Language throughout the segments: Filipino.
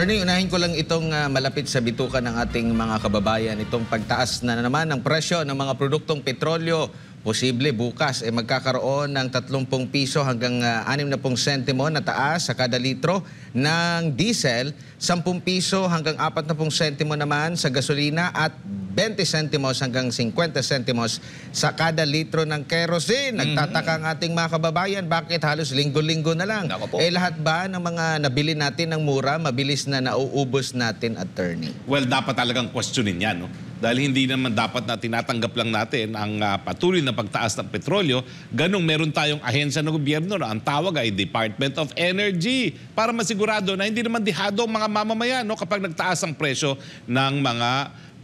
Ernie, unahin ko lang itong uh, malapit sa bituka ng ating mga kababayan, itong pagtaas na naman ng presyo ng mga produktong petrolyo Posible bukas ay eh, magkakaroon ng 30 piso hanggang uh, ah, 60 sentimo na taas sa kada litro ng diesel, 10 piso hanggang 40 sentimo naman sa gasolina at 20 sentimos hanggang 50 sentimos sa kada litro ng kerosene. Mm-hmm. Nagtataka ang ating mga kababayan, bakit halos linggo-linggo na lang? Eh lahat ba ng mga nabili natin ng mura, mabilis na nauubos natin, attorney? Well, dapat talagang questionin yan, no? Dahil hindi naman dapat na tinatanggap lang natin ang uh, patuloy na pagtaas ng petrolyo. Ganong meron tayong ahensya ng gobyerno na ang tawag ay Department of Energy para masigurado na hindi naman dihado ang mga mamamayan no, kapag nagtaas ang presyo ng mga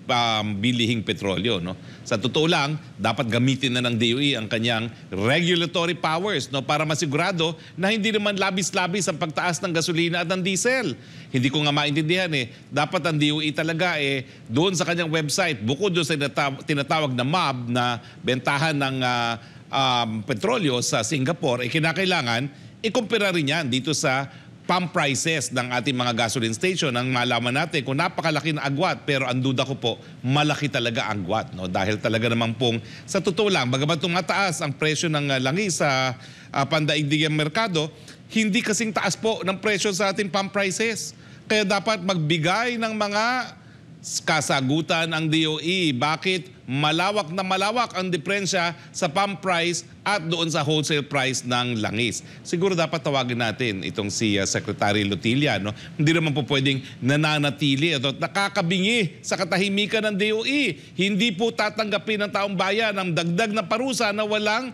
um, bilihing petrolyo. No? Sa totoo lang, dapat gamitin na ng DOE ang kanyang regulatory powers no? para masigurado na hindi naman labis-labis ang pagtaas ng gasolina at ng diesel. Hindi ko nga maintindihan eh. Dapat ang DOE talaga eh, doon sa kanyang website, bukod doon sa tinatawag na MAB na bentahan ng uh, um, petrolyo sa Singapore, eh kinakailangan, ikumpira rin yan dito sa pump prices ng ating mga gasoline station ang malaman natin kung napakalaki na agwat pero ang duda ko po malaki talaga ang agwat no dahil talaga naman pong sa totoo lang bagamat tumataas ang presyo ng ah, langis sa uh, pandaigdigang merkado hindi kasing taas po ng presyo sa ating pump prices kaya dapat magbigay ng mga kasagutan ang DOE. Bakit malawak na malawak ang diferensya sa pump price at doon sa wholesale price ng langis? Siguro dapat tawagin natin itong si uh, Secretary Lutilia. No? Hindi naman po pwedeng nananatili at nakakabingi sa katahimikan ng DOE. Hindi po tatanggapin ng taong bayan ang dagdag na parusa na walang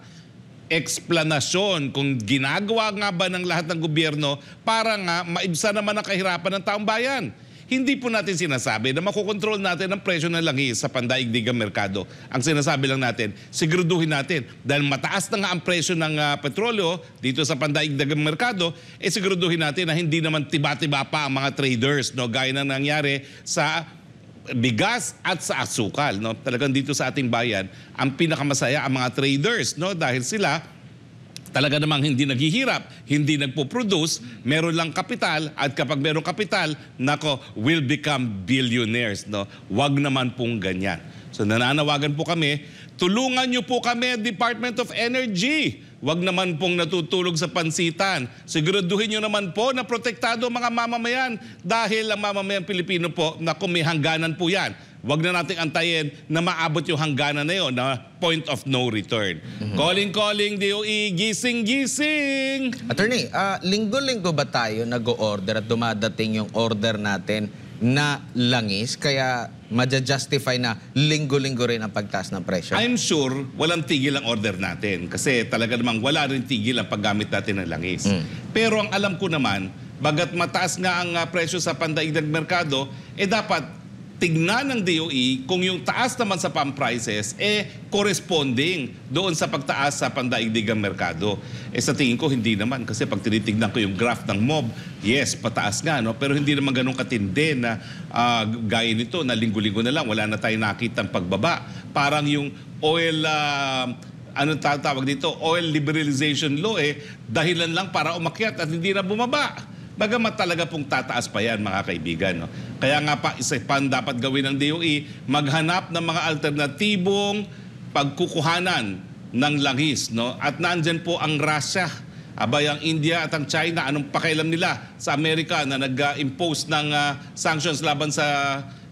eksplanasyon kung ginagawa nga ba ng lahat ng gobyerno para nga maibsa naman ang kahirapan ng taong bayan. Hindi po natin sinasabi na makokontrol natin ang presyo ng langis sa pandaigdigang merkado. Ang sinasabi lang natin, siguraduhin natin dahil mataas na nga ang presyo ng uh, petrolyo dito sa pandaigdigang merkado, eh siguraduhin natin na hindi naman tiba-tiba pa ang mga traders, no? gaya ng nangyari sa bigas at sa asukal. No? Talagang dito sa ating bayan, ang pinakamasaya ang mga traders no? dahil sila talaga namang hindi naghihirap, hindi nagpo-produce, meron lang kapital at kapag meron kapital, nako, will become billionaires. No? Wag naman pong ganyan. So nananawagan po kami, tulungan niyo po kami, Department of Energy. Wag naman pong natutulog sa pansitan. Siguraduhin niyo naman po na protektado mga mamamayan dahil ang mamamayan Pilipino po, na may po yan Huwag na nating antayin na maabot yung hangganan na yon na point of no return. Mm-hmm. Calling, calling, DOE, gising, gising! Attorney, uh, linggo-linggo ba tayo nag-order at dumadating yung order natin na langis? Kaya maja-justify na linggo-linggo rin ang pagtaas ng presyo? I'm sure walang tigil ang order natin kasi talaga namang wala rin tigil ang paggamit natin ng langis. Mm. Pero ang alam ko naman, bagat mataas nga ang uh, presyo sa pandaigdag merkado, eh dapat tignan ng DOE kung yung taas naman sa pump prices eh corresponding doon sa pagtaas sa pandaigdigang merkado. Eh sa tingin ko hindi naman kasi pag tinitignan ko yung graph ng MOB, yes, pataas nga no, pero hindi naman ganun katindi na uh, gaya nito na linggo-linggo na lang wala na tayong nakitang pagbaba. Parang yung oil uh, anong tatawag dito, oil liberalization law eh, dahilan lang para umakyat at hindi na bumaba. Bagamat talaga pong tataas pa yan mga kaibigan. No? Kaya nga pa, isa pa dapat gawin ng DOE, maghanap ng mga alternatibong pagkukuhanan ng langis. No? At nandyan po ang Russia, abay ang India at ang China. Anong pakialam nila sa Amerika na nag-impose ng uh, sanctions laban sa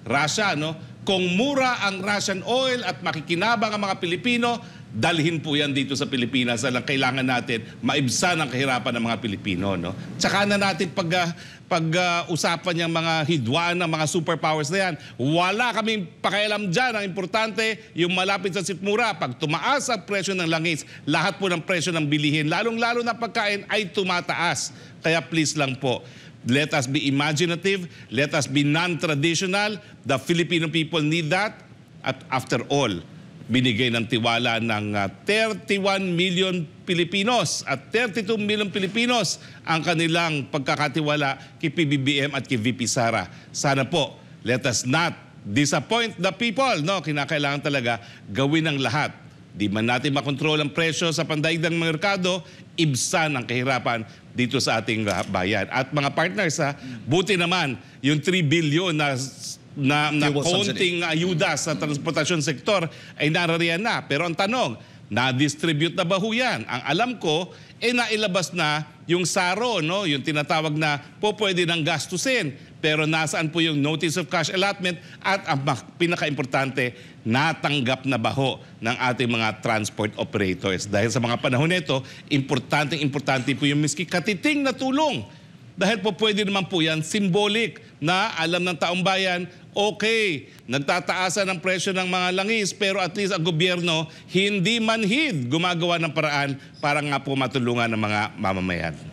Russia? No? Kung mura ang Russian oil at makikinabang ang mga Pilipino, dalhin po yan dito sa Pilipinas. Alam, kailangan natin maibsan ang kahirapan ng mga Pilipino. No? Tsaka na natin pag, ah, pag-usapan ah, uh, yung mga hidwaan ng mga superpowers na yan. Wala kaming pakialam dyan. Ang importante, yung malapit sa sitmura, pag tumaas ang presyo ng langis, lahat po ng presyo ng bilihin, lalong-lalo na pagkain, ay tumataas. Kaya please lang po, Let us be imaginative. Let us be non-traditional. The Filipino people need that. At after all, binigay ng tiwala ng 31 ah, million Pilipinos at 32 million Pilipinos ang kanilang pagkakatiwala kay PBBM at kay VP Sara. Sana po, let us not disappoint the people. No, kinakailangan talaga gawin ang lahat Di man natin makontrol ang presyo sa pandaigdang merkado, ibsan ang kahirapan dito sa ating bayan. At mga partners, ha, buti naman yung 3 billion na na, na konting ayuda sa transportasyon sektor ay narariyan na. Pero ang tanong, na-distribute na ba ho yan? Ang alam ko, eh nailabas na yung SARO, no? yung tinatawag na po pwede ng gastusin. Pero nasaan po yung notice of cash allotment at ang pinakaimportante, natanggap na baho ng ating mga transport operators. Dahil sa mga panahon nito, importante, importante po yung miski katiting na tulong. Dahil po pwede naman po yan, symbolic na alam ng taong bayan, okay, nagtataasan ang presyo ng mga langis pero at least ang gobyerno hindi manhid gumagawa ng paraan para nga po matulungan ng mga mamamayan.